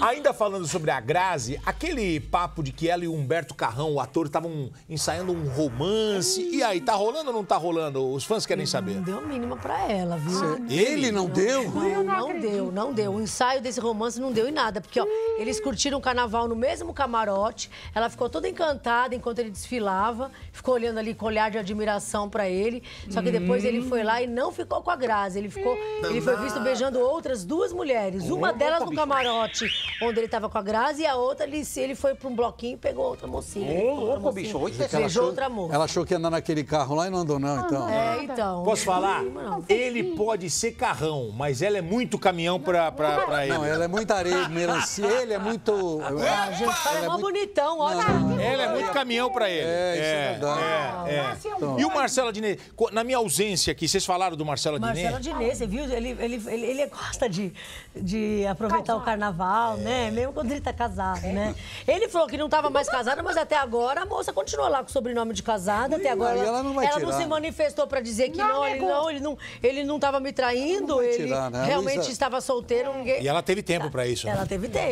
Ainda falando sobre a Grazi, aquele papo de que ela e o Humberto Carrão, o ator, estavam ensaiando um romance. E aí, tá rolando ou não tá rolando? Os fãs querem saber. Não deu mínima pra ela, viu? Ah, ele não, não deu? Não, não, não deu, não deu. O ensaio desse romance não deu em nada, porque ó, eles curtiram o carnaval no mesmo camarote. Ela ficou toda encantada enquanto ele desfilava, ficou olhando ali com olhar de admiração pra ele. Só que depois ele foi lá e não ficou com a Grazi. Ele ficou, ele foi visto beijando outras duas mulheres, uma delas no camarote onde ele tava com a Grazi, e a outra, ele, ele foi pra um bloquinho e pegou outra mocinha. Ô, louco, bicho. Oito ela achou, outra moça. Ela achou que ia andar naquele carro lá e não andou, não, então. É, então. Posso falar? Não. Ele pode ser carrão, mas ela é muito caminhão pra, pra, pra ele. Não, ela é muito areia, melancia. Ele é muito... Ah, gente, ela é mó bonitão, olha. Ela é muito caminhão pra ele. É, isso não dá. É, é. é, ah, é. é e o Marcelo Adnet, na minha ausência aqui, vocês falaram do Marcelo Adnet? Marcelo Adnet, você viu? Ele, ele, ele, ele gosta de, de aproveitar o carnaval casal, né? É. Mesmo quando ele tá casado, é. né? Ele falou que não tava mais casado, mas até agora a moça continua lá com o sobrenome de casada. Até agora. Ela, ela não, ela não se manifestou pra dizer que não, não ele não, ele não, ele não tava me traindo. ele né? realmente estava solteiro. Ninguém... E ela teve tempo pra isso. Né? Ela né? teve tempo.